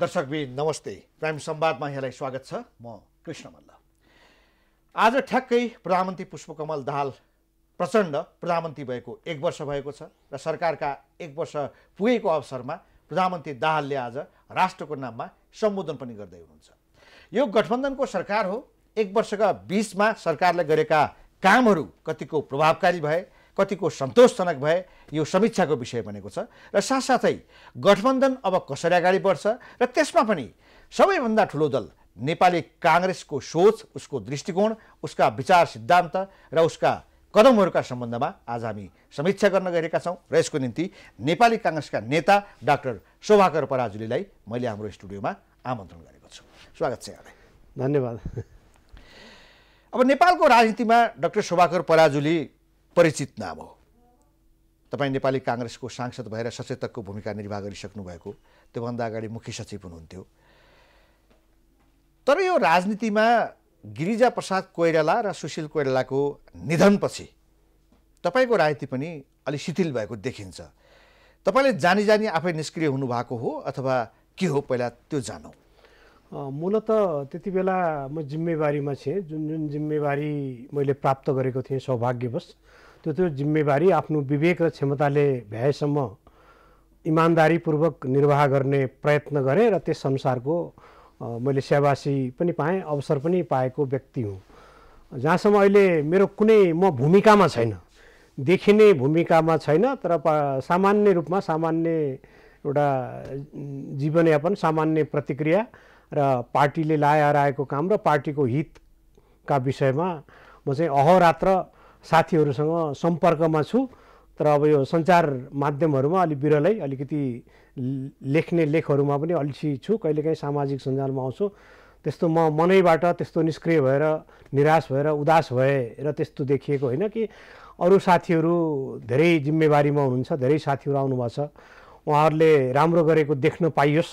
दर्शकबिन नमस्ते प्राइम संवादमा यहाँलाई स्वागत छ म कृष्ण मल्ल आज ठ्याक्कै प्रधानमन्त्री पुष्पकमल दाहाल प्रचण्ड प्रधानमन्त्री भएको एक वर्ष भएको छ र सरकारका एक वर्ष पुगेको अवसरमा प्रधानमन्त्री दाहालले आज राष्ट्रको नाममा सम्बोधन पनि गर्दै हुनुहुन्छ यो गठबन्धनको सरकार हो एक वर्षका बिचमा सरकारले गरेका कामहरू कतिको प्रभावकारी भए कतिको सन्तोषजनक भए यो समीक्षाको विषय बनेको छ र साथसाथै गठबन्धन अब कसरी अगाडि बढ्छ र त्यसमा पनि सबैभन्दा ठुलो दल नेपाली काङ्ग्रेसको सोच उसको दृष्टिकोण उसका विचार सिद्धान्त र उसका कदमहरूका सम्बन्धमा आज हामी समीक्षा गर्न गएका छौँ र यसको निम्ति नेपाली काङ्ग्रेसका नेता डाक्टर शोभाकर पराजुलीलाई मैले हाम्रो स्टुडियोमा आमन्त्रण गरेको छु स्वागत छ यहाँलाई धन्यवाद अब नेपालको राजनीतिमा डाक्टर शोभाकर पराजुली परिचित नाम हो तपाईँ नेपाली काङ्ग्रेसको सांसद भएर सचेतकको भूमिका निर्वाह गरिसक्नु भएको त्योभन्दा अगाडि मुख्य सचिव हुनुहुन्थ्यो तर यो राजनीतिमा गिरिजा प्रसाद कोइराला र सुशील कोइरालाको निधनपछि तपाईँको राजनीति पनि अलि शिथिल भएको देखिन्छ तपाईँले जानी जानी आफै निष्क्रिय हुनुभएको हो अथवा के हो पहिला त्यो जानौँ मूलत त्यति बेला म जिम्मेवारीमा छे जुन जुन जिम्मेवारी मैले प्राप्त गरेको थिएँ सौभाग्यवश त्यो त्यो जिम्मेवारी आफ्नो विवेक र क्षमताले भ्याएसम्म इमान्दारीपूर्वक निर्वाह गर्ने प्रयत्न गरेँ र त्यस संसारको मैले सेवासी पनि पाएँ अवसर पनि पाएको व्यक्ति हुँ जहाँसम्म अहिले मेरो कुनै म भूमिकामा छैन देखिने भूमिकामा छैन तर सामान्य रूपमा सामान्य एउटा जीवनयापन सामान्य प्रतिक्रिया र पार्टीले लाएर आएको काम र पार्टीको हितका विषयमा म चाहिँ अहोरात्र साथीहरूसँग सम्पर्कमा छु तर अब यो सञ्चार माध्यमहरूमा अलिक बिरलै अलिकति लेख्ने लेखहरूमा पनि अल्छी छु कहिलेकाहीँ सामाजिक सञ्जालमा आउँछु त्यस्तो म मनैबाट त्यस्तो निष्क्रिय भएर निराश भएर उदास भए र त्यस्तो देखिएको होइन कि अरू साथीहरू धेरै जिम्मेवारीमा हुनुहुन्छ धेरै साथीहरू आउनुभएको छ उहाँहरूले राम्रो गरेको देख्न पाइयोस्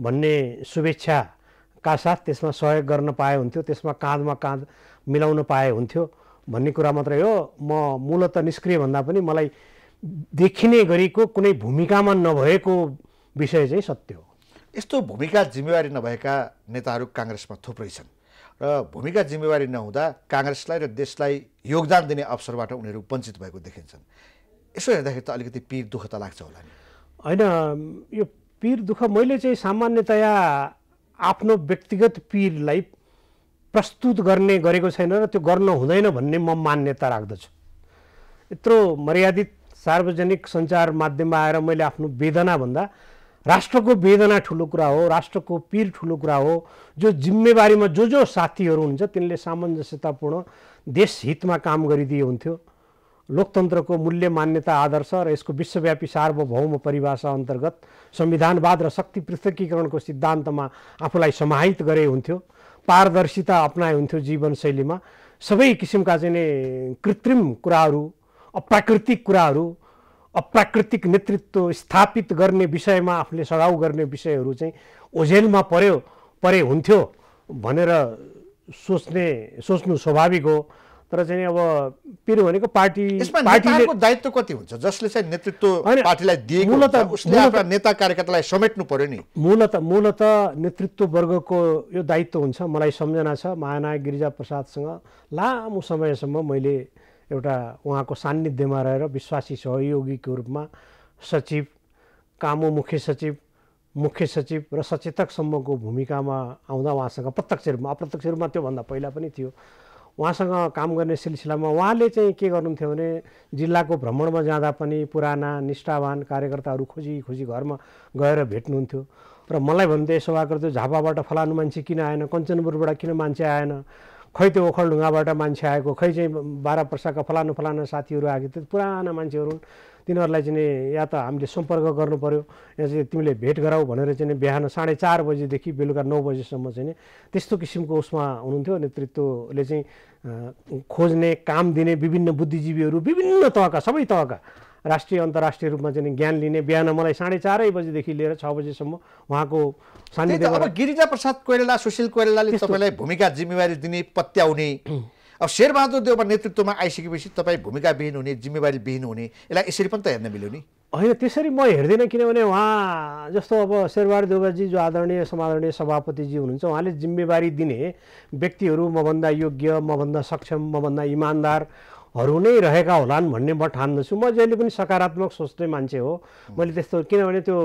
भन्ने शुभेच्छाका साथ त्यसमा सहयोग गर्न पाए हुन्थ्यो त्यसमा काँधमा काँध मिलाउन पाए हुन्थ्यो भन्ने कुरा मात्रै हो म मूलत निष्क्रिय भन्दा पनि मलाई देखिने गरीको कुनै भूमिकामा नभएको विषय चाहिँ सत्य हो यस्तो भूमिका जिम्मेवारी नभएका नेताहरू काङ्ग्रेसमा थुप्रै छन् र भूमिका जिम्मेवारी नहुँदा काङ्ग्रेसलाई र देशलाई योगदान दिने अवसरबाट उनीहरू वञ्चित भएको देखिन्छन् यसो हेर्दाखेरि त अलिकति पीर दुःख त लाग्छ होला नि होइन यो पीर दुःख मैले चाहिँ सामान्यतया आफ्नो व्यक्तिगत पिरलाई प्रस्तुत गर्ने गरेको छैन र त्यो गर्न हुँदैन भन्ने म मान्यता राख्दछु यत्रो मर्यादित सार्वजनिक सञ्चार माध्यममा आएर मैले आफ्नो वेदना भन्दा राष्ट्रको वेदना ठुलो कुरा हो राष्ट्रको पिर ठुलो कुरा हो जो जिम्मेवारीमा जो जो साथीहरू हुन्छ तिनले सामञ्जस्यतापूर्ण देश हितमा काम गरिदिए हुन्थ्यो लोकतन्त्रको मूल्य मान्यता आदर्श र यसको विश्वव्यापी सार्वभौम परिभाषा अन्तर्गत संविधानवाद र शक्ति पृथकीकरणको सिद्धान्तमा आफूलाई समाहित गरे हुन्थ्यो पारदर्शिता अप्नाए हुन्थ्यो जीवनशैलीमा सबै किसिमका चाहिँ नि कृत्रिम कुराहरू अप्राकृतिक कुराहरू अप्राकृतिक नेतृत्व स्थापित गर्ने विषयमा आफूले सघाउ गर्ने विषयहरू चाहिँ ओझेलमा पर्यो परे हुन्थ्यो भनेर सोच्ने सोच्नु स्वाभाविक हो तर चाहिँ अब पिरो भनेको पार्टी पार्टीको दायित्व कति हुन्छ जसले चाहिँ नेतृत्व पार्टीलाई दिएको उसले आफ्ना नेता कार्यकर्तालाई समेट्नु पर्यो नि मूलत मूलत नेतृत्व वर्गको यो दायित्व हुन्छ मलाई सम्झना छ महानायक गिरिजा प्रसादसँग लामो समयसम्म मैले एउटा उहाँको सान्निध्यमा रहेर विश्वासी सहयोगीको रूपमा सचिव कामो मुख्य सचिव मुख्य सचिव र सचेतकसम्मको भूमिकामा आउँदा उहाँसँग प्रत्यक्ष रूपमा अप्रत्यक्ष रूपमा त्योभन्दा पहिला पनि थियो उहाँसँग काम गर्ने सिलसिलामा उहाँले चाहिँ के गर्नुहुन्थ्यो भने जिल्लाको भ्रमणमा जाँदा पनि पुराना निष्ठावान कार्यकर्ताहरू खोजी खोजी घरमा गएर भेट्नुहुन्थ्यो र मलाई भन्थ्यो यसो भएको त्यो झापाबाट फलानु मान्छे किन आएन कञ्चनपुरबाट किन मान्छे आएन खै त्यो ओखलढुङ्गाबाट मान्छे आएको खै चाहिँ बाह्र पर्साका फलानु फलानु साथीहरू आएको त्यो पुराना मान्छेहरू तिनीहरूलाई चाहिँ या त हामीले सम्पर्क गर्नु पऱ्यो या चाहिँ तिमीले भेट गराऊ भनेर चाहिँ बिहान साढे चार बजीदेखि बेलुका नौ बजीसम्म चाहिँ त्यस्तो किसिमको उसमा हुनुहुन्थ्यो नेतृत्वले चाहिँ खोज्ने काम दिने विभिन्न बुद्धिजीवीहरू विभिन्न तहका सबै तहका राष्ट्रिय अन्तर्राष्ट्रिय रूपमा चाहिँ ज्ञान लिने बिहान मलाई साढे चारै बजीदेखि लिएर छ बजीसम्म उहाँको सानिध्य अब गिरिजा प्रसाद कोइराला सुशील कोइरालाले तपाईँलाई भूमिका जिम्मेवारी दिने पत्याउने अब शेरबहादुर देवमा नेतृत्वमा आइसकेपछि तपाईँ भूमिका विहीन हुने जिम्मेवारी विहीन हुने यसलाई यसरी पनि त हेर्न मिल्यो नि होइन त्यसरी म हेर्दिनँ किनभने उहाँ जस्तो अब शेरबहादुर देवजी जो आदरणीय समादरणीय सभापतिजी हुनुहुन्छ उहाँले जिम्मेवारी दिने व्यक्तिहरू मभन्दा योग्य मभन्दा सक्षम मभन्दा इमान्दार हरू नै रहेका होलान् भन्ने म ठान्दछु म जहिले पनि सकारात्मक सोच्ने मान्छे हो मैले त्यस्तो किनभने त्यो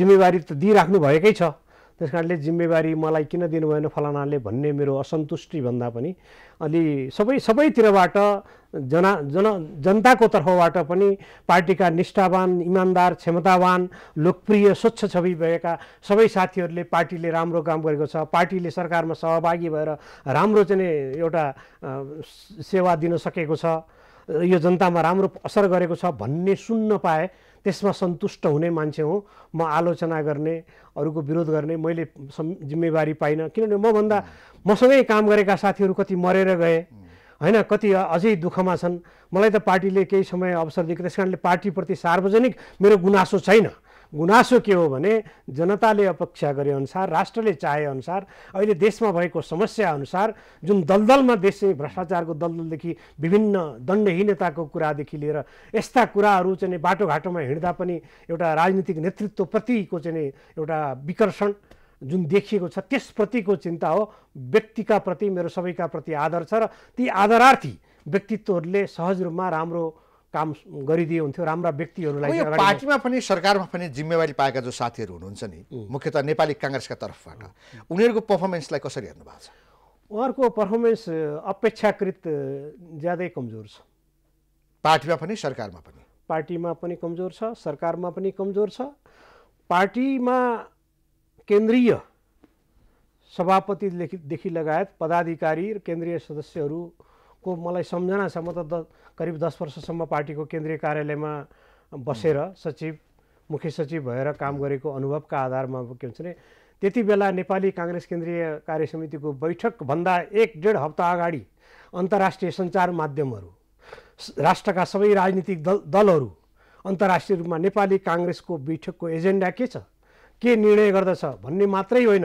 जिम्मेवारी त दिइराख्नु भएकै छ त्यस कारणले जिम्मेवारी मलाई किन दिनु भएन फलानाले भन्ने मेरो असन्तुष्टि भन्दा पनि अलि सबै सबैतिरबाट जना जन जनताको तर्फबाट पनि पार्टीका निष्ठावान इमान्दार क्षमतावान लोकप्रिय स्वच्छ छवि भएका सबै साथीहरूले पार्टीले राम्रो काम गरेको छ पार्टीले सरकारमा सहभागी भएर राम्रो चाहिँ एउटा सेवा दिन सकेको छ यो जनतामा राम्रो असर गरेको छ भन्ने सुन्न पाए त्यसमा सन्तुष्ट हुने मान्छे हो म आलोचना गर्ने अरूको विरोध गर्ने मैले जिम्मेवारी पाइनँ किनभने मभन्दा मसँगै काम गरेका साथीहरू कति मरेर गए होइन कति अझै दुःखमा छन् मलाई त पार्टीले केही समय अवसर दिएको त्यस कारणले पार्टीप्रति सार्वजनिक मेरो गुनासो छैन गुनासो के हो भने जनताले अपेक्षा गरे अनुसार राष्ट्रले चाहेअनुसार अहिले देशमा भएको समस्याअनुसार जुन दलदलमा देश चाहिँ भ्रष्टाचारको दलदलदेखि विभिन्न दण्डहीनताको कुरादेखि लिएर यस्ता कुराहरू चाहिँ बाटोघाटोमा हिँड्दा पनि एउटा राजनीतिक नेतृत्वप्रतिको चाहिँ एउटा विकर्षण जुन देखिएको छ त्यसप्रतिको चिन्ता हो व्यक्तिका प्रति मेरो सबैका प्रति आदर छ र ती आदरार्थी व्यक्तित्वहरूले सहज रूपमा राम्रो काम गरिदिए हुन्थ्यो राम्रा व्यक्तिहरूलाई पार्टीमा पनि सरकारमा पनि जिम्मेवारी पाएका जो साथीहरू हुनुहुन्छ नि मुख्यतः नेपाली काङ्ग्रेसका तर्फबाट उनीहरूको पर्फर्मेन्सलाई कसरी हेर्नु भएको छ उहाँहरूको पर्फर्मेन्स अपेक्षाकृत ज्यादै कमजोर छ पार्टीमा पनि सरकारमा पनि पार्टीमा पनि कमजोर छ सरकारमा पनि कमजोर छ पार्टीमा केन्द्रीय सभापतिदेखि लगायत पदाधिकारी र केन्द्रीय सदस्यहरू को मलाई सम्झना छ म त द करिब दस वर्षसम्म पार्टीको केन्द्रीय कार्यालयमा बसेर सचिव मुख्य सचिव भएर काम गरेको अनुभवका आधारमा के भन्छ भने त्यति बेला नेपाली काङ्ग्रेस केन्द्रीय कार्य समितिको बैठकभन्दा एक डेढ हप्ता अगाडि अन्तर्राष्ट्रिय सञ्चार माध्यमहरू राष्ट्रका सबै राजनीतिक दल दलहरू अन्तर्राष्ट्रिय रूपमा नेपाली काङ्ग्रेसको बैठकको एजेन्डा के छ के निर्णय गर्दछ भन्ने मात्रै होइन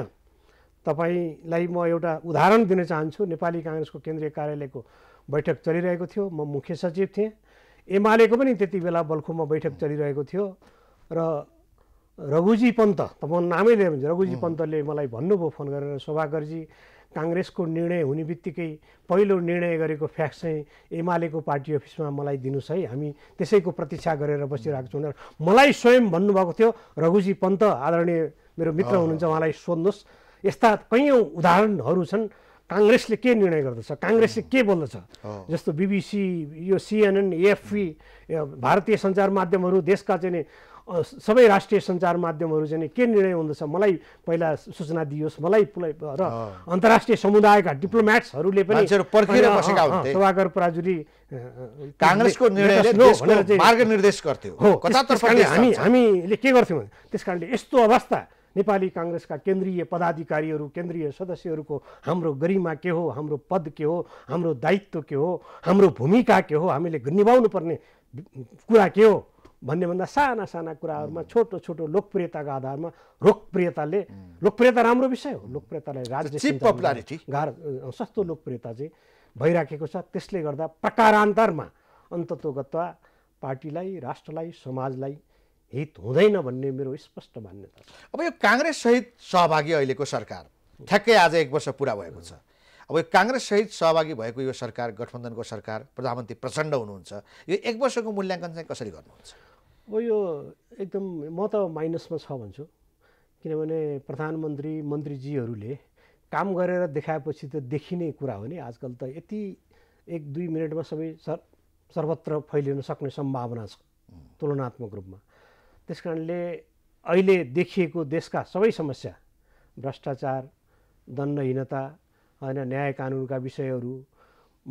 तपाईँलाई म एउटा उदाहरण दिन चाहन्छु नेपाली काङ्ग्रेसको केन्द्रीय कार्यालयको बैठक चलिरहेको थियो म मुख्य सचिव थिएँ एमालेको पनि त्यति बेला बल्खुमा बैठक चलिरहेको थियो र रघुजी पन्त त म नामै लिएर रघुजी पन्तले मलाई भन्नुभयो फोन गरेर शोभाकरजी काङ्ग्रेसको निर्णय हुने बित्तिकै पहिलो निर्णय गरेको फ्याक्स चाहिँ एमालेको पार्टी अफिसमा मलाई दिनुहोस् है हामी त्यसैको प्रतीक्षा गरेर बसिरहेको छौँ मलाई स्वयं भन्नुभएको थियो रघुजी पन्त आदरणीय मेरो मित्र हुनुहुन्छ उहाँलाई सोध्नुहोस् यस्ता कैयौँ उदाहरणहरू छन् काङ्ग्रेसले के निर्णय गर्दछ काङ्ग्रेसले के बोल्दछ जस्तो बिबिसी यो सिएनएन एएफपी भारतीय सञ्चार माध्यमहरू देशका चाहिँ सबै राष्ट्रिय सञ्चार माध्यमहरू चाहिँ के निर्णय हुँदछ मलाई पहिला सूचना दियोस् मलाई र अन्तर्राष्ट्रिय समुदायका डिप्लोमेट्सहरूले पनि सभागर पराजुली काङ्ग्रेसको निर्णय हामीले के गर्थ्यौँ त्यस कारणले यस्तो अवस्था नेपाली काङ्ग्रेसका केन्द्रीय पदाधिकारीहरू केन्द्रीय सदस्यहरूको हाम्रो गरिमा के हो हाम्रो पद के हो हाम्रो दायित्व के हो हाम्रो भूमिका के हो हामीले निभाउनु पर्ने कुरा के हो भन्ने भन्दा साना साना कुराहरूमा छोटो छोटो लोकप्रियताको आधारमा लोकप्रियताले लोकप्रियता राम्रो विषय हो लोकप्रियतालाई राज्य सस्तो लोकप्रियता चाहिँ भइराखेको छ त्यसले गर्दा प्रकारान्तरमा अन्ततोगत्वा पार्टीलाई राष्ट्रलाई समाजलाई हित हुँदैन भन्ने मेरो स्पष्ट मान्यता छ अब यो काङ्ग्रेससहित सहभागी अहिलेको सरकार ठ्याक्कै आज एक वर्ष पुरा भएको छ अब यो काङ्ग्रेससहित सहभागी भएको यो सरकार गठबन्धनको सरकार प्रधानमन्त्री प्रचण्ड हुनुहुन्छ यो एक वर्षको मूल्याङ्कन चाहिँ कसरी गर्नुहुन्छ अब यो एकदम म त माइनसमा छ भन्छु किनभने प्रधानमन्त्री मन्त्रीजीहरूले काम गरेर देखाएपछि त देखिने कुरा हो नि आजकल त यति एक दुई मिनटमा सबै सर्वत्र फैलिन सक्ने सम्भावना छ तुलनात्मक रूपमा त्यस कारणले अहिले देखिएको देशका सबै समस्या भ्रष्टाचार दण्डहीनता होइन न्याय कानुनका विषयहरू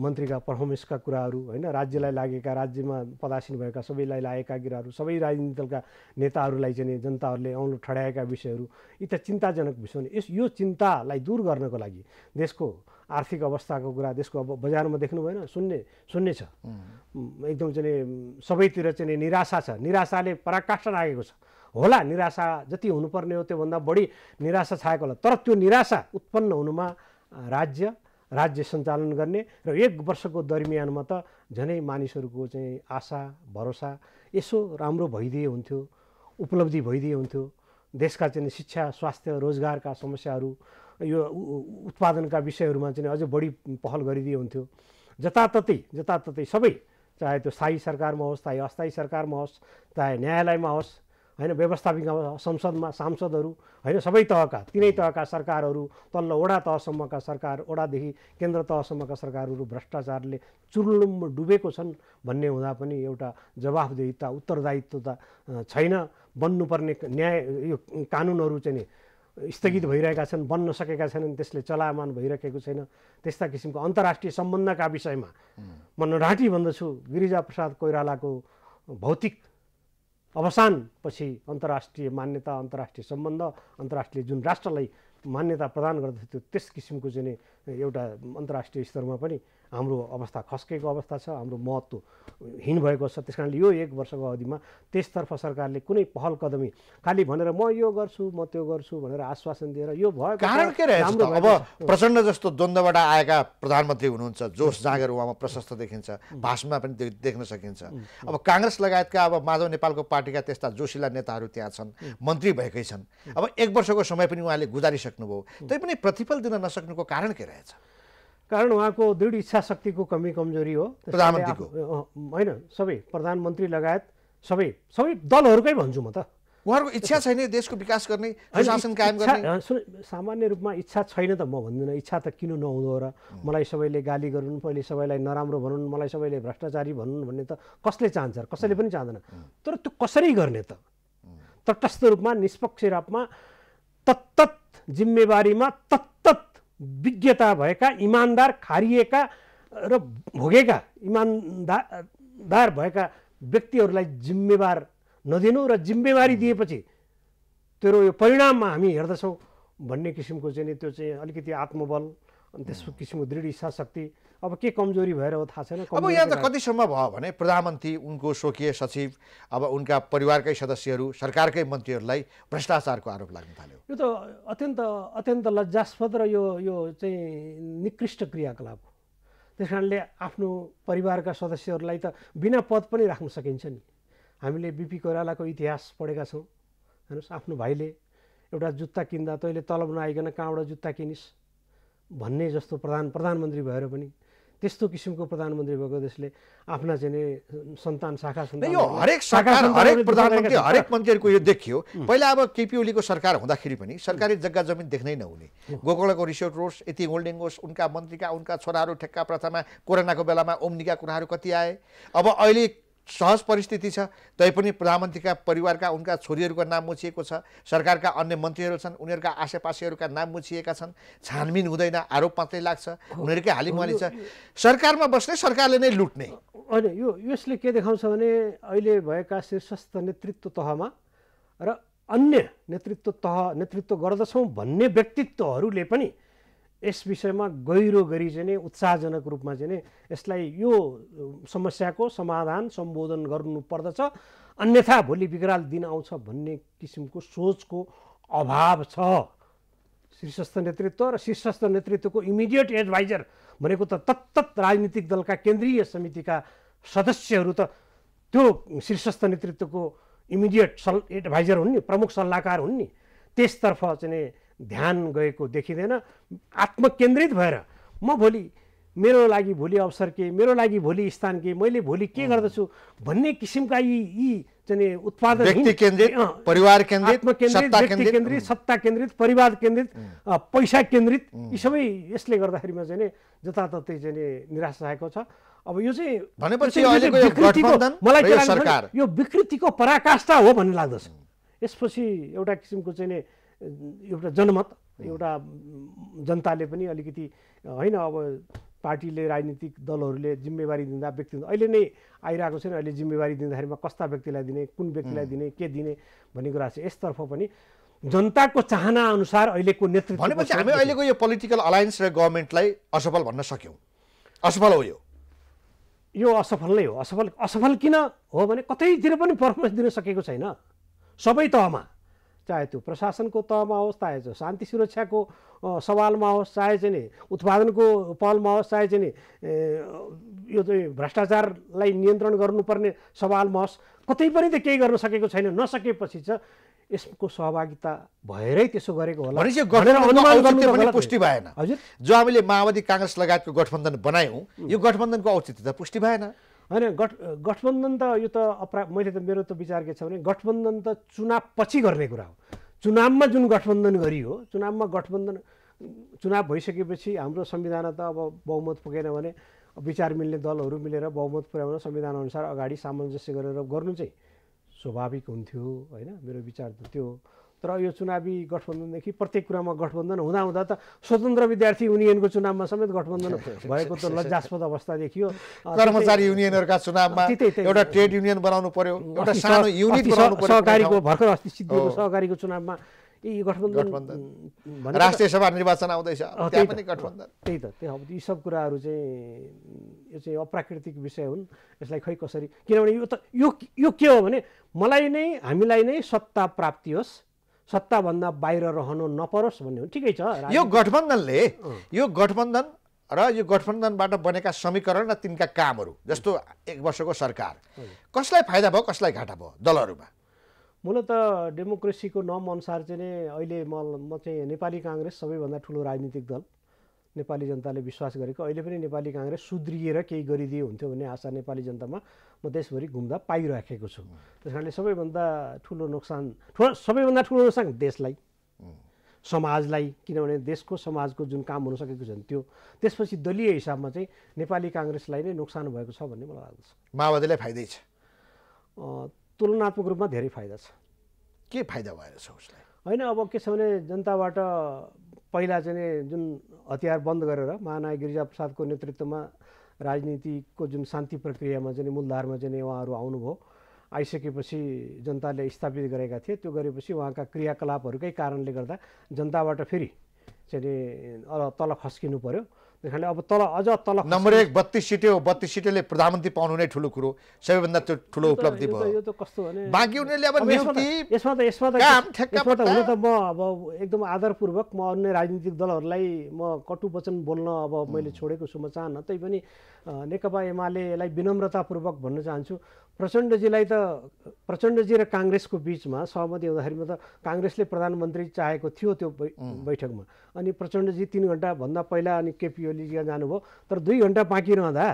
मन्त्रीका पर्फर्मेन्सका कुराहरू होइन राज्यलाई लागेका राज्यमा पदासीन भएका सबैलाई लागेका कुराहरू सबै राजनीतिक दलका नेताहरूलाई चाहिँ जनताहरूले औँलो ठडाएका विषयहरू यी त चिन्ताजनक विषय यस यो चिन्तालाई दूर गर्नको लागि देशको आर्थिक अवस्थाको कुरा देशको अब बजारमा देख्नु भएन शून्य शून्य छ एकदम चाहिँ सबैतिर चाहिँ निराशा छ निराशाले पराकाष्ठ लागेको छ होला निराशा जति हुनुपर्ने हो त्योभन्दा बढी निराशा छाएको होला तर त्यो निराशा उत्पन्न हुनुमा राज्य राज्य सञ्चालन गर्ने र एक वर्षको दरमियानमा त झनै मानिसहरूको चाहिँ आशा भरोसा यसो राम्रो भइदिए हुन्थ्यो उपलब्धि भइदिए हुन्थ्यो देशका चाहिँ शिक्षा स्वास्थ्य रोजगारका समस्याहरू यो उत्पादनका विषयहरूमा चाहिँ अझै बढी पहल गरिदिए हुन्थ्यो जताततै जताततै सबै चाहे त्यो स्थायी सरकारमा होस् चाहे अस्थायी सरकारमा होस् चाहे न्यायालयमा होस् होइन व्यवस्थापिका संसदमा सांसदहरू होइन सबै तहका तिनै तहका सरकारहरू तल्लो वडा तहसम्मका सरकार वडादेखि केन्द्र तहसम्मका सरकारहरू भ्रष्टाचारले चुर्लुम डुबेको छन् भन्ने हुँदा पनि एउटा जवाफदेहिता त छैन बन्नुपर्ने न्याय यो कानुनहरू चाहिँ स्थगित भइरहेका छन् बन्न सकेका छैनन् त्यसले चलायमान भइरहेको छैन त्यस्ता किसिमको अन्तर्राष्ट्रिय सम्बन्धका विषयमा म नराटी भन्दछु गिरिजाप्रसाद कोइरालाको भौतिक अवसानपछि अन्तर्राष्ट्रिय मान्यता अन्तर्राष्ट्रिय सम्बन्ध अन्तर्राष्ट्रिय जुन राष्ट्रलाई मान्यता प्रदान गर्दथ्यो त्यस किसिमको चाहिँ एउटा अन्तर्राष्ट्रिय स्तरमा पनि हाम्रो अवस्था खस्केको अवस्था छ हाम्रो महत्त्व हिँड भएको छ त्यस कारणले यो एक वर्षको अवधिमा त्यसतर्फ सरकारले कुनै पहल कदमी खालि भनेर म यो गर्छु म त्यो गर्छु भनेर आश्वासन दिएर यो भयो कारण के रहेछ अब प्रचण्ड जस्तो द्वन्द्वबाट आएका प्रधानमन्त्री हुनुहुन्छ जोस जाँगर उहाँमा प्रशस्त देखिन्छ भाषणमा पनि देख्न सकिन्छ अब काङ्ग्रेस लगायतका अब माधव नेपालको पार्टीका त्यस्ता जोशीला नेताहरू त्यहाँ छन् मन्त्री भएकै छन् अब एक वर्षको समय पनि उहाँले गुजारिसक्नुभयो पनि प्रतिफल दिन नसक्नुको कारण के रहेछ कारण उहाँको दृढ इच्छा शक्तिको कमी कमजोरी हो होइन सबै प्रधानमन्त्री लगायत सबै सबै दलहरूकै भन्छु म त उहाँहरूको इच्छा छैन देशको विकास गर्ने शासन कायम गर्ने सामान्य रूपमा इच्छा छैन त म भन्दिनँ इच्छा त किन नहुँदो र मलाई सबैले गाली गरून् पहिले सबैलाई नराम्रो भनौँ मलाई सबैले भ्रष्टाचारी भनौँ भन्ने त कसले चाहन्छ कसैले पनि चाहँदैन तर त्यो कसरी गर्ने त तटस्थ रूपमा निष्पक्ष रूपमा तत्त जिम्मेवारीमा तत्त विज्ञता भएका इमान्दार खारिएका र भोगेका इमान्दार भएका व्यक्तिहरूलाई जिम्मेवार नदिनु र जिम्मेवारी दिएपछि तेरो यो परिणाममा हामी हेर्दछौँ भन्ने किसिमको चाहिँ नि त्यो चाहिँ अलिकति आत्मबल अनि त्यसको किसिमको दृढ इच्छा शक्ति अब के कमजोरी भएर हो थाहा छैन अब यहाँ त कतिसम्म भयो भने प्रधानमन्त्री उनको स्वकीय सचिव अब उनका परिवारकै सदस्यहरू सरकारकै मन्त्रीहरूलाई भ्रष्टाचारको आरोप लाग्न थाल्यो यो त अत्यन्त अत्यन्त लज्जास्पद र यो यो चाहिँ निकृष्ट क्रियाकलाप हो त्यस कारणले आफ्नो परिवारका सदस्यहरूलाई त बिना पद पनि राख्न सकिन्छ नि हामीले बिपी कोइरालाको इतिहास पढेका छौँ हेर्नुहोस् आफ्नो भाइले एउटा जुत्ता किन्दा तैँले तलब नआइकन कहाँबाट जुत्ता किनिस् भन्ने जस्तो प्रधान प्रधानमन्त्री भएर पनि त्यस्तो किसिमको प्रधानमन्त्री भएको देशले आफ्ना चाहिँ सन्तान शाखा यो हरेक सरकार हरेक प्रधानमन्त्री हरेक मन्त्रीहरूको यो देखियो पहिला अब केपी ओलीको सरकार हुँदाखेरि पनि सरकारी जग्गा जमिन देख्नै नहुने गोकर्णको रिसोर्ट रोड्स यति होल्डिङ होस् उनका मन्त्रीका उनका छोराहरू ठेक्का प्रथामा कोरोनाको बेलामा ओम्निका कुराहरू कति आए अब अहिले सहज परिस्थिति छ तैपनि प्रधानमन्त्रीका परिवारका उनका छोरीहरूको नाम मुछिएको छ सरकारका अन्य मन्त्रीहरू छन् उनीहरूका आसेपासेहरूका नाम मुछिएका छन् छानबिन हुँदैन आरोप मात्रै लाग्छ उनीहरूकै हालिमुहाली छ सरकारमा बस्ने सरकारले नै लुट्ने होइन यो यसले के देखाउँछ भने अहिले भएका शीर्षस्थ नेतृत्व तहमा र अन्य नेतृत्व तह नेतृत्व गर्दछौँ भन्ने व्यक्तित्वहरूले पनि यस विषयमा गहिरो गरी चाहिँ नै उत्साहजनक रूपमा चाहिँ नै यसलाई यो समस्याको समाधान सम्बोधन गर्नुपर्दछ अन्यथा भोलि बिग्राल दिन आउँछ भन्ने किसिमको सोचको अभाव छ शीर्षस्थ नेतृत्व र शीर्षस्थ नेतृत्वको इमिडिएट एडभाइजर भनेको त तत्त राजनीतिक दलका केन्द्रीय समितिका सदस्यहरू त त्यो शीर्षस्थ नेतृत्वको इमिडिएट सल एडभाइजर हुन् नि प्रमुख सल्लाहकार हुन् नि त्यसतर्फ चाहिँ ध्यान गएको देखिँदैन आत्मकेन्द्रित भएर म भोलि मेरो लागि भोलि अवसर के मेरो लागि भोलि स्थान के मैले भोलि के गर्दछु भन्ने किसिमका यी यी चाहिँ उत्पादन परिवार केन्द्रित केन्द्रित सत्ता केन्द्रित परिवार केन्द्रित पैसा केन्द्रित यी सबै यसले गर्दाखेरिमा चाहिँ जताततै चाहिँ निराश आएको छ अब यो चाहिँ भनेपछि मलाई के लाग्छ यो विकृतिको पराकाष्ठा हो भन्ने लाग्दछ यसपछि एउटा किसिमको चाहिँ एउटा जनमत एउटा जनताले पनि अलिकति होइन अब पार्टीले राजनीतिक दलहरूले जिम्मेवारी दिँदा व्यक्ति अहिले नै आइरहेको छैन अहिले जिम्मेवारी दिँदाखेरिमा कस्ता व्यक्तिलाई दिने कुन व्यक्तिलाई दिने के दिने भन्ने कुरा छ यसतर्फ पनि जनताको चाहना अनुसार अहिलेको नेतृत्व भनेपछि हामी अहिलेको यो पोलिटिकल अलायन्स र गभर्मेन्टलाई असफल भन्न सक्यौँ असफल हो यो यो असफल नै हो असफल असफल किन हो भने कतैतिर पनि पर्फर्मेन्स दिन सकेको छैन सबै तहमा चाहे त्यो प्रशासनको तहमा होस् चाहे त्यो शान्ति सुरक्षाको सवालमा होस् चाहे चाहिँ नि उत्पादनको पहलमा होस् चाहे चाहिँ नि यो चाहिँ भ्रष्टाचारलाई नियन्त्रण गर्नुपर्ने सवालमा होस् कतै पनि त केही गर्न सकेको छैन नसकेपछि छ यसको सहभागिता भएरै त्यसो गरेको होला पुष्टि भएन हजुर जो हामीले माओवादी काङ्ग्रेस लगायतको गठबन्धन बनायौँ यो गठबन्धनको औचित्य त पुष्टि भएन होइन गठ गठबन्धन त यो त अपरा मैले त मेरो त विचार के छ भने गठबन्धन त चुनावपछि गर्ने कुरा हो चुनावमा जुन गठबन्धन गरियो चुनावमा गठबन्धन चुनाव भइसकेपछि हाम्रो संविधान त अब बहुमत पुगेन भने विचार मिल्ने दलहरू मिलेर बहुमत पुर्याउन संविधान अनुसार अगाडि सामञ्जस्य गरेर गर्नु चाहिँ स्वाभाविक हुन्थ्यो होइन मेरो विचार त त्यो तर यो चुनावी गठबन्धनदेखि प्रत्येक कुरामा गठबन्धन हुँदाहुँदा त स्वतन्त्र विद्यार्थी युनियनको चुनावमा समेत गठबन्धन भएको त लज्जास्पद अवस्था देखियो कर्मचारी युनियनहरूका चुनावमा एउटा ट्रेड युनियन बनाउनु पर्यो एउटा सानो युनिट सहकारीको भर्खर अस्ति सिद्धिएको सहकारीको चुनावमा यी गठबन्धन राष्ट्रिय सभा निर्वाचन आउँदैछ त्यहाँ पनि त्यही त यी सब कुराहरू चाहिँ यो चाहिँ अप्राकृतिक विषय हुन् यसलाई खै कसरी किनभने यो त यो यो के हो भने मलाई नै हामीलाई नै सत्ता प्राप्ति होस् सत्ताभन्दा बाहिर रहनु नपरोस् भन्ने हो ठिकै छ यो गठबन्धनले यो गठबन्धन र यो गठबन्धनबाट बनेका समीकरण र तिनका कामहरू जस्तो एक वर्षको सरकार कसलाई फाइदा भयो कसलाई घाटा भयो दलहरूमा मूलत डेमोक्रेसीको नाम अनुसार चाहिँ नै अहिले म म चाहिँ नेपाली काङ्ग्रेस सबैभन्दा ठुलो राजनीतिक दल नेपाली जनताले विश्वास गरेको अहिले पनि नेपाली काङ्ग्रेस सुध्रिएर केही गरिदिए हुन्थ्यो भन्ने आशा नेपाली जनतामा म देशभरि घुम्दा पाइराखेको छु त्यस कारणले सबैभन्दा ठुलो नोक्सान ठुलो सबैभन्दा ठुलो नोक्सान देशलाई समाजलाई किनभने देशको समाजको जुन काम हुन सकेको छ त्यो त्यसपछि दलीय हिसाबमा चाहिँ नेपाली काङ्ग्रेसलाई नै नोक्सान भएको छ भन्ने मलाई लाग्दछ माओवादीलाई फाइदै छ तुलनात्मक रूपमा धेरै फाइदा छ के फाइदा भएर छ उसलाई होइन अब के छ भने जनताबाट पहिला चाहिँ जुन हतियार बन्द गरेर महानायक गिरिजाप्रसादको नेतृत्वमा राजनीतिको जुन शान्ति प्रक्रियामा चाहिँ मूलधारमा चाहिँ उहाँहरू आउनुभयो आइसकेपछि जनताले स्थापित गरेका थिए त्यो गरेपछि उहाँका क्रियाकलापहरूकै कारणले गर्दा जनताबाट फेरि चाहिँ तल खस्किनु पर्यो कारणले अब तल अझ तल नम्बर एक बत्तिस सिटै हो बत्तिस सिटैले प्रधानमन्त्री पाउनु नै ठुलो कुरो सबैभन्दा त्यो ठुलो उपलब्धि भयो यो त कस्तो भने बाँकी उनीहरूले अब नियुक्ति यसमा त यसमा त यसमा त हुन त म अब एकदम आदरपूर्वक म अन्य राजनीतिक दलहरूलाई म कटु वचन बोल्न अब मैले छोडेको छु म चाहन्न तै पनि नेकपा एमालेलाई विनम्रतापूर्वक भन्न चाहन्छु प्रचण्डजीलाई त प्रचण्डजी र काङ्ग्रेसको बिचमा सहमति हुँदाखेरिमा त काङ्ग्रेसले प्रधानमन्त्री चाहेको थियो त्यो बैठकमा अनि प्रचण्डजी तिन घन्टाभन्दा पहिला अनि केपी ओलीजी जानुभयो तर दुई घन्टा बाँकी रहँदा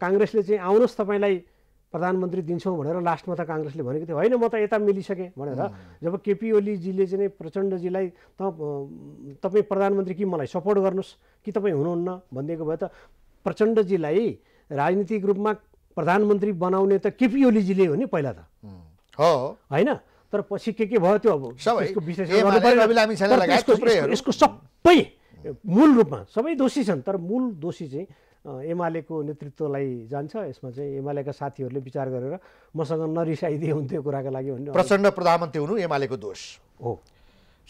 काङ्ग्रेसले चाहिँ आउनुहोस् तपाईँलाई प्रधानमन्त्री दिन्छौँ भनेर लास्टमा त काङ्ग्रेसले भनेको थियो होइन म त यता मिलिसकेँ भनेर जब केपी ओलीजीले चाहिँ प्रचण्डजीलाई त तपाईँ प्रधानमन्त्री कि मलाई सपोर्ट गर्नुहोस् कि तपाईँ हुनुहुन्न भनिदिएको भए त प्रचण्डजीलाई राजनीतिक रूपमा प्रधानमन्त्री बनाउने त केपी ओलीजीले हो नि पहिला त हो होइन तर पछि के के भयो त्यो अब यसको सबै मूल रूपमा सबै दोषी छन् तर मूल दोषी चाहिँ एमालेको नेतृत्वलाई जान्छ यसमा चाहिँ एमालेका साथीहरूले विचार गरेर मसँग नरिसाइदिए हुन्थ्यो कुराको लागि प्रचण्ड प्रधानमन्त्री हुनु एमालेको दोष हो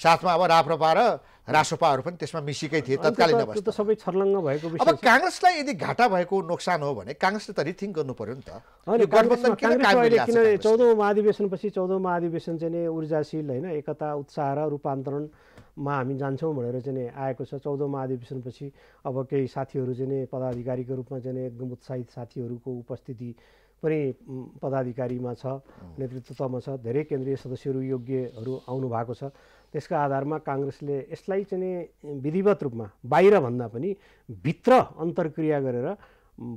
साथमा अब राप्रपा र रासोपाहरू पनि त्यसमा मिसिकै थिए तत्कालीन अवस्था सबै छर्लङ्ग भएको अब काङ्ग्रेसलाई यदि घाटा भएको नोक्सान हो भने काङ्ग्रेसले त रिथिङ गर्नु पर्यो नि त किनभने चौधौँ महाधिवेशनपछि चौधौँ महाधिवेशन चाहिँ नि ऊर्जाशील होइन एकता उत्साह र रूपान्तरणमा हामी जान्छौँ भनेर चाहिँ आएको छ चौधौँ महाधिवेशनपछि अब केही साथीहरू चाहिँ नि पदाधिकारीको रूपमा चाहिँ एकदम उत्साहित साथीहरूको उपस्थिति पनि पदाधिकारीमा छ नेतृत्वमा छ धेरै केन्द्रीय सदस्यहरू योग्यहरू आउनु भएको छ त्यसको आधारमा काङ्ग्रेसले यसलाई चाहिँ विधिवत रूपमा बाहिरभन्दा पनि भित्र अन्तर्क्रिया गरेर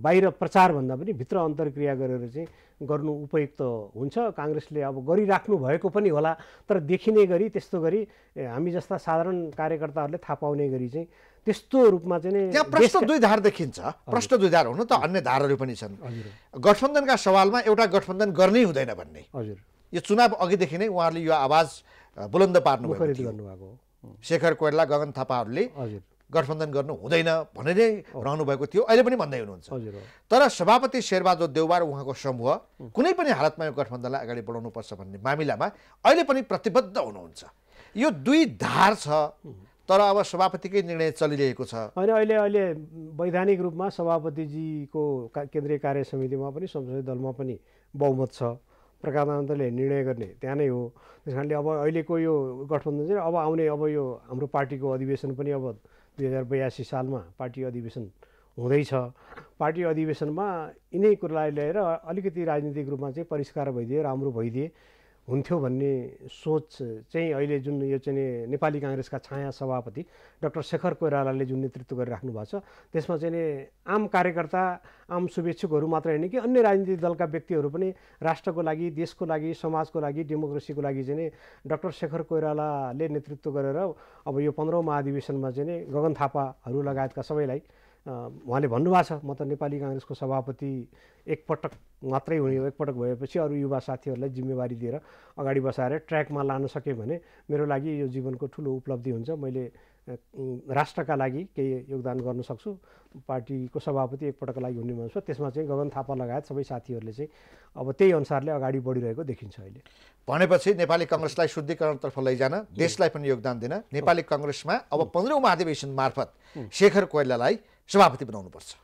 बाहिर प्रचारभन्दा पनि भित्र अन्तर्क्रिया गरेर चाहिँ गर्नु उपयुक्त हुन्छ काङ्ग्रेसले अब गरिराख्नु भएको पनि होला तर देखिने गरी त्यस्तो गरी हामी जस्ता साधारण कार्यकर्ताहरूले थाहा पाउने गरी चाहिँ त्यस्तो रूपमा चाहिँ त्यहाँ प्रश्न दुई धार देखिन्छ प्रश्न दुई धार हुनु त अन्य धारहरू पनि छन् गठबन्धनका सवालमा एउटा गठबन्धन गर्नै हुँदैन भन्ने हजुर यो चुनाव अघिदेखि नै उहाँहरूले यो आवाज बुलन्द पार्नुभएको शेखर कोइराला गगन थापाहरूले गठबन्धन गर्नु हुँदैन भनेरै रहनुभएको थियो अहिले पनि भन्दै हुनुहुन्छ तर सभापति शेरबहादुर देवबार उहाँको समूह कुनै पनि हालतमा यो गठबन्धनलाई अगाडि बढाउनु पर्छ भन्ने मामिलामा अहिले पनि प्रतिबद्ध हुनुहुन्छ यो दुई धार छ तर अब सभापतिकै निर्णय चलिरहेको छ होइन अहिले अहिले वैधानिक रूपमा सभापतिजीको केन्द्रीय कार्य समितिमा पनि संसदीय दलमा पनि बहुमत छ प्रकारान्तरले निर्णय गर्ने त्यहाँ नै हो त्यस कारणले अब अहिलेको यो गठबन्धन चाहिँ अब आउने अब यो हाम्रो पार्टीको अधिवेशन पनि अब दुई हजार बयासी सालमा पार्टी अधिवेशन हुँदैछ पार्टी अधिवेशनमा यिनै कुरालाई लिएर अलिकति राजनीतिक रूपमा चाहिँ परिष्कार भइदिए राम्रो भइदिए हुन्थ्यो भन्ने सोच चाहिँ अहिले जुन यो चाहिँ नेपाली काङ्ग्रेसका छाया सभापति डाक्टर शेखर कोइरालाले जुन नेतृत्व गरिराख्नु भएको छ त्यसमा चाहिँ नि आम कार्यकर्ता आम शुभेच्छुकहरू मात्र होइन कि अन्य राजनीतिक दलका व्यक्तिहरू पनि राष्ट्रको लागि देशको लागि समाजको लागि डेमोक्रेसीको लागि चाहिँ डाक्टर शेखर कोइरालाले नेतृत्व गरेर अब यो पन्ध्रौँ महाधिवेशनमा चाहिँ नि गगन थापाहरू लगायतका सबैलाई उहाँले भन्नुभएको छ म त नेपाली काङ्ग्रेसको सभापति एकपटक मात्रै हुने हो एकपटक भएपछि अरू युवा साथीहरूलाई जिम्मेवारी दिएर अगाडि बसाएर ट्र्याकमा लान सकेँ भने मेरो लागि यो जीवनको ठुलो उपलब्धि हुन्छ मैले राष्ट्रका लागि केही योगदान गर्न सक्छु पार्टीको सभापति एकपटकको लागि हुने भन्छु त्यसमा चाहिँ गगन थापा लगायत सबै साथीहरूले चाहिँ अब त्यही अनुसारले अगाडि बढिरहेको देखिन्छ अहिले भनेपछि नेपाली कङ्ग्रेसलाई शुद्धिकरणतर्फ लैजान देशलाई पनि योगदान दिन नेपाली कङ्ग्रेसमा अब पन्ध्रौँ महाधिवेशन मार्फत शेखर कोइरालालाई सभापति बनाउनुपर्छ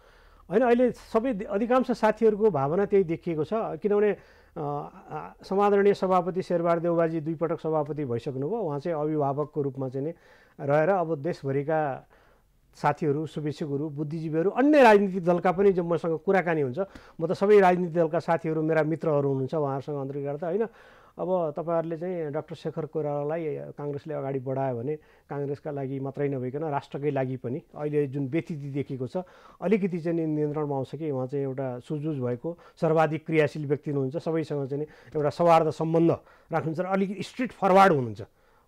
होइन अहिले सबै अधिकांश साथीहरूको भावना त्यही देखिएको छ किनभने समादरणीय सभापति शेरबार देउबाजी दुईपटक सभापति भइसक्नुभयो उहाँ चाहिँ अभिभावकको रूपमा चाहिँ नै रहेर अब देशभरिका साथीहरू शुभेच्छुकहरू बुद्धिजीवीहरू अन्य राजनीतिक दलका पनि जब मसँग कुराकानी हुन्छ म त सबै राजनीतिक दलका साथीहरू मेरा मित्रहरू हुनुहुन्छ उहाँहरूसँग अन्तर्गत होइन अब तपाईँहरूले चाहिँ डाक्टर शेखर कोइरालालाई काङ्ग्रेसले अगाडि बढायो भने काङ्ग्रेसका लागि मात्रै नभइकन राष्ट्रकै लागि पनि अहिले जुन व्यतिथि देखिएको छ अलिकति चाहिँ नियन्त्रणमा आउँछ कि उहाँ चाहिँ एउटा सुजुज भएको सर्वाधिक क्रियाशील व्यक्ति हुनुहुन्छ सबैसँग चाहिँ एउटा सौहार्द सम्बन्ध राख्नुहुन्छ र अलिकति स्ट्रिट फरवार्ड हुनुहुन्छ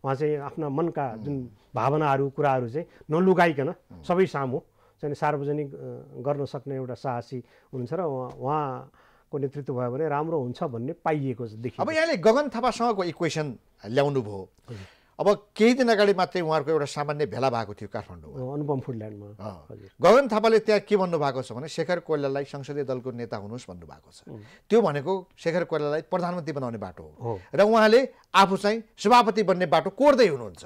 उहाँ चाहिँ आफ्ना मनका जुन भावनाहरू कुराहरू चाहिँ नलुगाइकन सबै सामु चाहिँ सार्वजनिक गर्न सक्ने एउटा साहसी हुनुहुन्छ र उहाँ को नेतृत्व भयो भने राम्रो हुन्छ भन्ने पाइएको देखि अब यहाँले गगन थापासँगको इक्वेसन ल्याउनु ल्याउनुभयो अब केही दिन अगाडि मात्रै उहाँहरूको एउटा सामान्य भेला भएको थियो काठमाडौँमा अनुपम फुडल्यान्डमा गगन थापाले त्यहाँ के भन्नुभएको छ भने शेखर कोइलालाई संसदीय दलको नेता हुनुहोस् भन्नुभएको छ त्यो भनेको शेखर कोइलालाई प्रधानमन्त्री बनाउने बाटो हो र उहाँले आफू चाहिँ सभापति बन्ने बाटो कोर्दै हुनुहुन्छ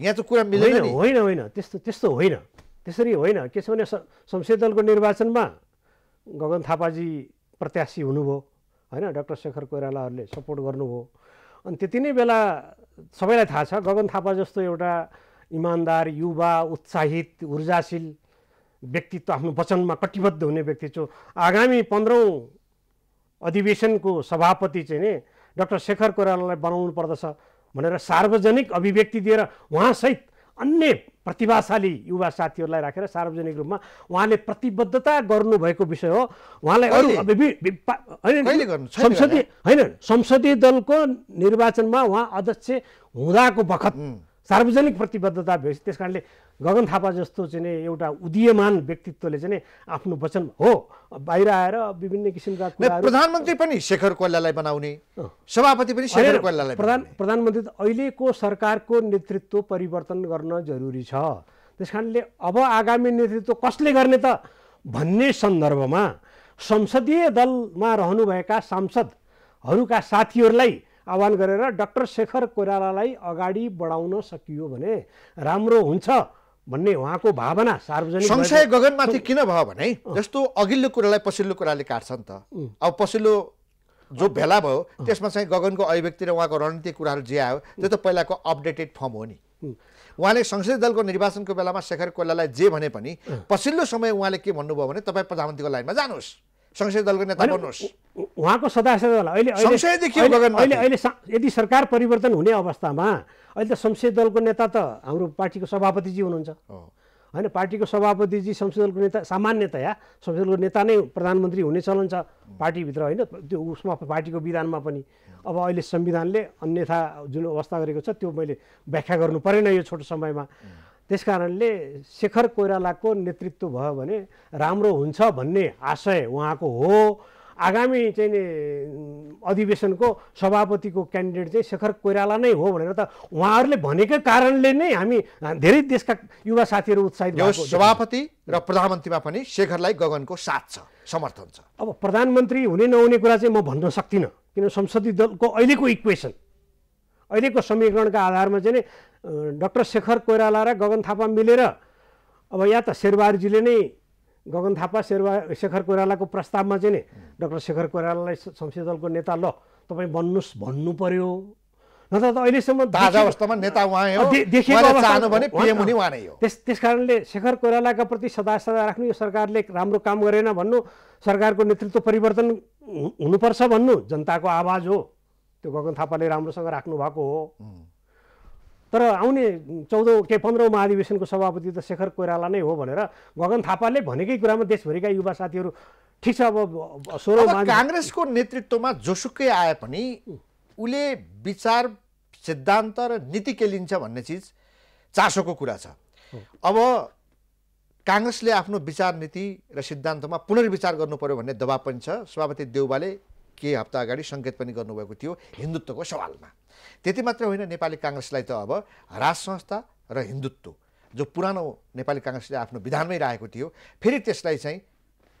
यहाँ त कुरा मिल्दैन होइन होइन त्यस्तो त्यस्तो होइन त्यसरी होइन के छ भने संसदीय दलको निर्वाचनमा गगन थापाजी प्रत्याशी हुनुभयो होइन डाक्टर शेखर कोइरालाहरूले सपोर्ट गर्नुभयो अनि त्यति नै बेला सबैलाई थाहा छ गगन थापा जस्तो एउटा इमान्दार युवा उत्साहित ऊर्जाशील व्यक्तित्व आफ्नो वचनमा कटिबद्ध हुने व्यक्ति जो आगामी पन्ध्रौँ अधिवेशनको सभापति चाहिँ नि डाक्टर शेखर कोइरालालाई बनाउनु पर्दछ भनेर सार्वजनिक अभिव्यक्ति दिएर उहाँसहित अन्य प्रतिभाशाली युवा साथीहरूलाई राखेर सार्वजनिक रूपमा उहाँले प्रतिबद्धता गर्नुभएको विषय हो उहाँलाई अरू संसदीय होइन संसदीय दलको निर्वाचनमा उहाँ अध्यक्ष हुँदाको बखत सार्वजनिक प्रतिबद्धता भएपछि त्यस कारणले गगन थापा जस्तो चाहिँ एउटा उदीयमान व्यक्तित्वले चाहिँ आफ्नो वचन हो बाहिर आएर विभिन्न किसिमका प्रधानमन्त्री पनि शेखर कोइलालाई बनाउने सभापति पनि शेखर कोइलालाई प्रधान प्रधानमन्त्री त अहिलेको सरकारको नेतृत्व परिवर्तन गर्न जरुरी छ त्यस कारणले अब आगामी नेतृत्व कसले गर्ने त भन्ने सन्दर्भमा संसदीय दलमा रहनुभएका सांसदहरूका साथीहरूलाई आह्वान गरेर डाक्टर शेखर कोइरालालाई अगाडि बढाउन सकियो भने राम्रो हुन्छ भन्ने उहाँको भावना सार्वजनिक संशय गगनमाथि किन भयो भने जस्तो अघिल्लो कुरालाई पछिल्लो कुराले काट्छ नि त अब पछिल्लो जो भेला भयो त्यसमा चाहिँ गगनको अभिव्यक्ति र उहाँको रणनीतिक कुराहरू जे आयो त्यो त पहिलाको अपडेटेड फर्म हो नि उहाँले संसदीय दलको निर्वाचनको बेलामा शेखर कोइरालालाई जे भने पनि पछिल्लो समय उहाँले के भन्नुभयो भने तपाईँ प्रधानमन्त्रीको लाइनमा जानुहोस् संसदीय दलको नेता बन्नुहोस् उहाँको सदासदा अहिले अहिले अहिले यदि सरकार परिवर्तन हुने अवस्थामा अहिले त संसदीय दलको नेता त हाम्रो पार्टीको सभापतिजी हुनुहुन्छ होइन पार्टीको सभापतिजी संसदीय दलको नेता सामान्यतया संसदीय दलको नेता नै प्रधानमन्त्री हुने चलन छ पार्टीभित्र होइन त्यो उसमा पार्टीको विधानमा पनि अब अहिले संविधानले अन्यथा जुन अवस्था गरेको छ त्यो मैले व्याख्या गर्नु परेन यो छोटो समयमा त्यस कारणले शेखर कोइरालाको नेतृत्व भयो भने राम्रो हुन्छ भन्ने आशय उहाँको हो आगामी चाहिँ अधिवेशनको सभापतिको क्यान्डिडेट चाहिँ शेखर कोइराला नै हो भनेर त उहाँहरूले भनेकै कारणले नै हामी धेरै देशका युवा साथीहरू उत्साहित सभापति र प्रधानमन्त्रीमा पनि शेखरलाई गगनको साथ छ समर्थन छ अब प्रधानमन्त्री हुने नहुने कुरा चाहिँ म भन्न सक्दिनँ किन संसदीय दलको अहिलेको इक्वेसन अहिलेको समीकरणका आधारमा चाहिँ नि डक्टर शेखर कोइराला र गगन थापा मिलेर अब या त शेरबारजीले नै गगन थापा शेरबा शेखर कोइरालाको प्रस्तावमा चाहिँ नि डक्टर शेखर कोइरालालाई संसदीय दलको नेता ल तपाईँ बन्नुहोस् भन्नु पर्यो नत्र त अहिलेसम्म ताजा अवस्थामा नेता उहाँ त्यस त्यस कारणले शेखर कोइरालाका प्रति सदा सदा राख्नु यो सरकारले राम्रो काम गरेन भन्नु सरकारको नेतृत्व परिवर्तन हुनुपर्छ भन्नु जनताको आवाज हो त्यो गगन थापाले राम्रोसँग राख्नु भएको हो तर आउने चौधौँ के पन्ध्रौँ महाधिवेशनको सभापति त शेखर कोइराला नै हो भनेर गगन थापाले भनेकै कुरामा देशभरिका युवा साथीहरू ठिक छ अब सोह्र काङ्ग्रेसको नेतृत्वमा जोसुकै आए पनि उसले विचार सिद्धान्त र नीति के लिन्छ भन्ने चिज चासोको कुरा छ अब काङ्ग्रेसले आफ्नो विचार नीति र सिद्धान्तमा पुनर्विचार गर्नु पर्यो भन्ने दबाब पनि छ सभापति देउबाले केही हप्ता अगाडि सङ्केत पनि गर्नुभएको थियो हिन्दुत्वको सवालमा त्यति मात्र होइन नेपाली काङ्ग्रेसलाई त अब राज संस्था र हिन्दुत्व जो पुरानो नेपाली काङ्ग्रेसले आफ्नो विधानमै राखेको थियो फेरि त्यसलाई चाहिँ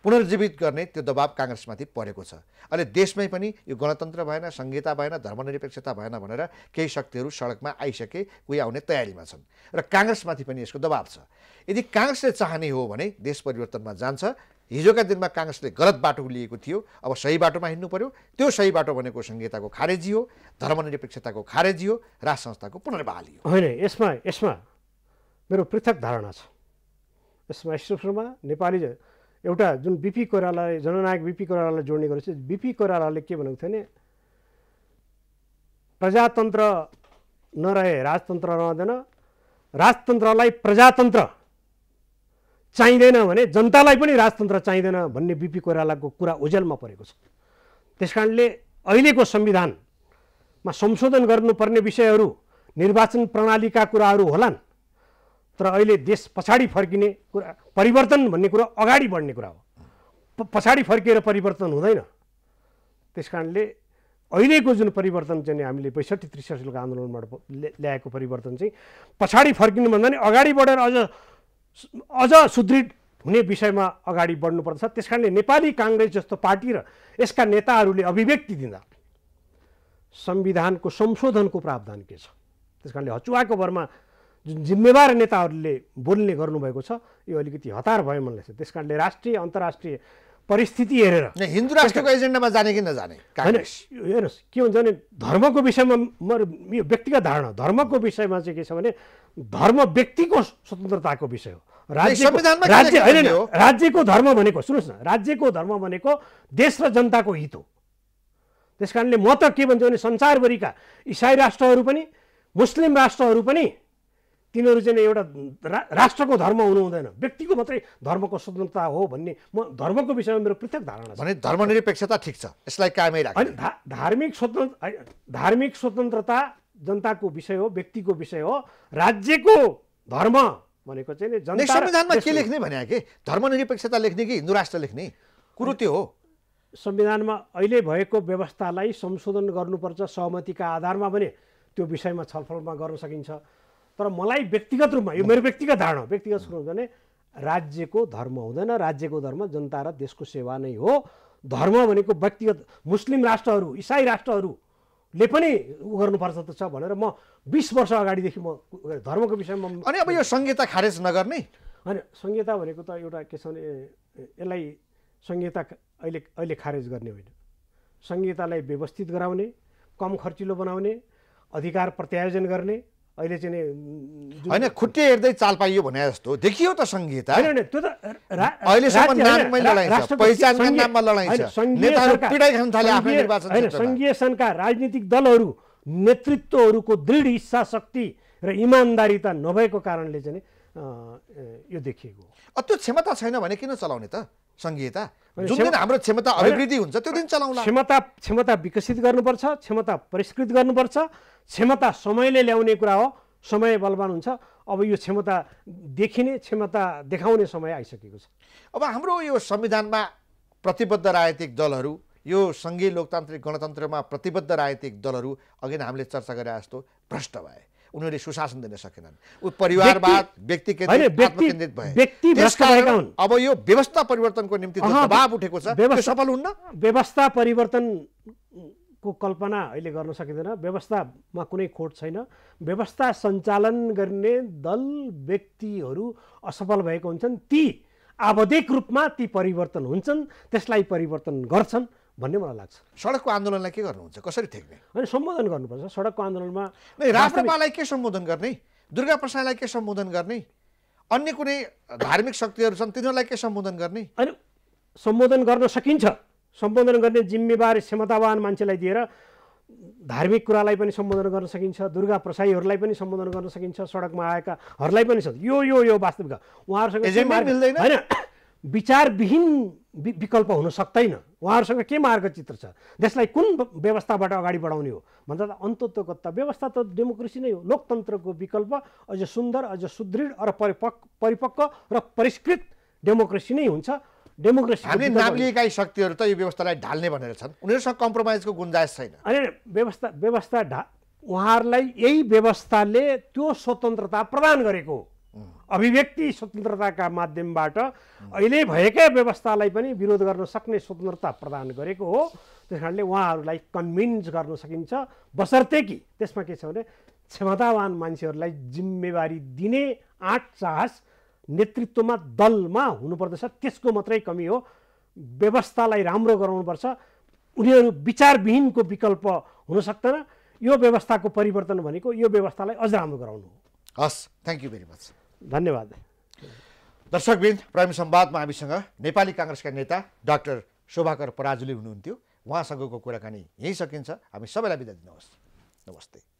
पुनर्जीवित गर्ने त्यो दबाब काङ्ग्रेसमाथि परेको छ अहिले देशमै पनि यो गणतन्त्र भएन संहिता भएन धर्मनिरपेक्षता भएन भनेर केही शक्तिहरू सडकमा आइसके कोही आउने तयारीमा छन् र काङ्ग्रेसमाथि पनि यसको दबाब छ यदि काङ्ग्रेसले चाहने हो भने देश परिवर्तनमा जान्छ हिजोका दिनमा काङ्ग्रेसले गलत बाटो लिएको थियो अब सही बाटोमा हिँड्नु पर्यो त्यो सही बाटो भनेको संहिताको खारेजी हो धर्मनिरपेक्षताको खारेजी हो राज संस्थाको पुनर्बहाली हो होइन यसमा यसमा मेरो पृथक धारणा छ यसमा सुरुमा नेपाली एउटा जुन बिपी कोइराला जननायक बिपी कोइरालालाई जोड्ने गरेको छ बिपी कोइरालाले के भनेको थियो भने प्रजातन्त्र नरहे राजतन्त्र रहँदैन राजतन्त्रलाई प्रजातन्त्र चाहिँदैन भने जनतालाई पनि राजतन्त्र चाहिँदैन भन्ने बिपी कोइरालाको कुरा ओझेलमा परेको छ त्यस कारणले अहिलेको संविधानमा संशोधन गर्नुपर्ने विषयहरू निर्वाचन प्रणालीका कुराहरू होलान् तर अहिले देश पछाडि फर्किने कुरा परिवर्तन भन्ने कुरा अगाडि बढ्ने कुरा हो पछाडि फर्किएर परिवर्तन हुँदैन त्यस कारणले अहिलेको जुन परिवर्तन चाहिँ हामीले बैसठी त्रिसठीको आन्दोलनबाट ल्याएको परिवर्तन चाहिँ पछाडि फर्किनुभन्दा नि अगाडि बढेर अझ अझ सुदृढ हुने विषयमा अगाडि बढ्नुपर्दछ त्यस कारणले नेपाली काङ्ग्रेस जस्तो पार्टी र यसका नेताहरूले अभिव्यक्ति दिँदा संविधानको संशोधनको प्रावधान के छ त्यस कारणले हचुवाको भरमा जुन जिम्मेवार नेताहरूले बोल्ने गर्नुभएको छ यो अलिकति हतार भयो मलाई त्यस कारणले राष्ट्रिय अन्तर्राष्ट्रिय परिस्थिति हेरेर हिन्दू राष्ट्रको एजेन्डामा जाने कि नजाने होइन हेर्नुहोस् के हुन्छ भने धर्मको विषयमा म यो व्यक्तिगत धारणा धर्मको विषयमा चाहिँ के छ भने धर्म व्यक्तिको स्वतन्त्रताको विषय हो राज्य राज्य होइन राज्यको धर्म भनेको सुन्नुहोस् न राज्यको धर्म भनेको देश र जनताको हित हो त्यस कारणले म त के भन्छु भने संसारभरिका इसाई राष्ट्रहरू पनि मुस्लिम राष्ट्रहरू पनि तिनीहरू चाहिँ एउटा राष्ट्रको धर्म हुनु हुँदैन व्यक्तिको मात्रै धर्मको स्वतन्त्रता हो भन्ने म धर्मको विषयमा मेरो पृथक धारणा भने धर्मनिरपेक्षता ठिक छ यसलाई कायमै राख्छ अनि धार्मिक स्वतन्त्र धार्मिक स्वतन्त्रता जनताको विषय हो व्यक्तिको विषय हो राज्यको धर्म भनेको चाहिँ संविधानमा के लेख्ने भने कि धर्मनिरपेक्षता लेख्ने कि हिन्दू राष्ट्र लेख्ने कुरो त्यो हो संविधानमा अहिले भएको व्यवस्थालाई संशोधन गर्नुपर्छ सहमतिका आधारमा भने त्यो विषयमा छलफलमा गर्न सकिन्छ तर मलाई व्यक्तिगत रूपमा यो मेरो व्यक्तिगत धारणा व्यक्तिगत रूपमा भने राज्यको धर्म हुँदैन राज्यको धर्म जनता र देशको सेवा नै हो धर्म भनेको व्यक्तिगत मुस्लिम राष्ट्रहरू इसाई राष्ट्रहरूले पनि उ गर्नुपर्छ त छ भनेर म बिस वर्ष अगाडिदेखि म धर्मको विषयमा अनि अब यो संहिता खारेज नगर्ने होइन संहिता भनेको त एउटा के छ भने यसलाई संहिता अहिले अहिले खारेज गर्ने होइन संहितालाई व्यवस्थित गराउने कम खर्चिलो बनाउने अधिकार प्रत्यायोजन गर्ने अहिले चाहिँ होइन खुट्टे हेर्दै चाल पाइयो भने जस्तो देखियो त सङ्घीयता सङ्घीय सङ्घका राजनीतिक दलहरू नेतृत्वहरूको दृढ इच्छा शक्ति र इमान्दारिता नभएको कारणले चाहिँ यो देखिएको त्यो क्षमता छैन भने किन चलाउने त सङ्घीयता जुन दिन हाम्रो क्षमता अभिवृद्धि हुन्छ त्यो दिन चलाउला क्षमता क्षमता विकसित गर्नुपर्छ क्षमता परिष्कृत गर्नुपर्छ क्षमता समयले ल्याउने कुरा हो समय बलवान हुन्छ अब यो क्षमता देखिने क्षमता देखाउने समय आइसकेको छ अब हाम्रो यो संविधानमा प्रतिबद्ध राजनीतिक दलहरू यो सङ्घीय लोकतान्त्रिक गणतन्त्रमा प्रतिबद्ध राजनीतिक दलहरू अघि नै हामीले चर्चा गरे जस्तो भ्रष्ट भए उनीहरूले सुशासन दिन सकेनन् ऊ परिवारवाद व्यक्ति केन्द्रित भए अब यो व्यवस्था परिवर्तनको निम्ति दबाब उठेको छ सफल हुन्न व्यवस्था परिवर्तन को कल्पना अहिले गर्न सकिँदैन व्यवस्थामा कुनै खोट छैन व्यवस्था सञ्चालन गर्ने दल व्यक्तिहरू असफल भएको हुन्छन् ती आवधिक रूपमा ती परिवर्तन हुन्छन् त्यसलाई परिवर्तन गर्छन् भन्ने मलाई लाग्छ सडकको आन्दोलनलाई के गर्नुहुन्छ कसरी ठेक्ने अनि सम्बोधन गर्नुपर्छ सडकको आन्दोलनमा राष्ट्रपालाई के सम्बोधन गर्ने दुर्गा प्रसादलाई के सम्बोधन गर्ने अन्य कुनै धार्मिक शक्तिहरू छन् तिनीहरूलाई के सम्बोधन गर्ने अनि सम्बोधन गर्न सकिन्छ सम्बोधन गर्ने जिम्मेवार क्षमतावान मान्छेलाई दिएर धार्मिक कुरालाई पनि सम्बोधन गर्न सकिन्छ दुर्गा प्रसाईहरूलाई पनि सम्बोधन गर्न सकिन्छ सडकमा आएकाहरूलाई पनि यो यो यो वास्तविकता उहाँहरूसँग होइन विचारविहीन विकल्प हुन सक्दैन उहाँहरूसँग के मार्गचित्र छ देशलाई कुन व्यवस्थाबाट अगाडि बढाउने हो भन्दा त अन्तत्वगत व्यवस्था त डेमोक्रेसी नै हो लोकतन्त्रको विकल्प अझ सुन्दर अझ सुदृढ र परिपक्व परिपक्व र परिष्कृत डेमोक्रेसी नै हुन्छ डेमोक्रेसी हामीले नाम लिएका शक्तिहरू त यो व्यवस्थालाई ढाल्ने भनेर छन् उनीहरूसँग कम्प्रोमाइजको गुन्जाइस छैन अनि व्यवस्था व्यवस्था ढा उहाँहरूलाई यही व्यवस्थाले त्यो स्वतन्त्रता प्रदान गरेको अभिव्यक्ति स्वतन्त्रताका माध्यमबाट अहिले भएकै व्यवस्थालाई पनि विरोध गर्न सक्ने स्वतन्त्रता प्रदान गरेको हो त्यस कारणले उहाँहरूलाई कन्भिन्स गर्न सकिन्छ बसर्ते कि त्यसमा के छ भने क्षमतावान मान्छेहरूलाई जिम्मेवारी दिने आँट चाहस नेतृत्वमा दलमा हुनुपर्दछ त्यसको मात्रै कमी हो व्यवस्थालाई राम्रो गराउनुपर्छ उनीहरू विचारविहीनको विकल्प हुन सक्दैन यो व्यवस्थाको परिवर्तन भनेको यो व्यवस्थालाई अझ राम्रो गराउनु हो हस् थ्याङ्क यू भेरी मच धन्यवाद दर्शकबिन प्राइम सम्वादमा हामीसँग नेपाली काङ्ग्रेसका नेता डाक्टर शोभाकर पराजुली हुनुहुन्थ्यो उहाँसँगको कुराकानी यहीँ सकिन्छ हामी सबैलाई बिदा दिनुहोस् नमस्ते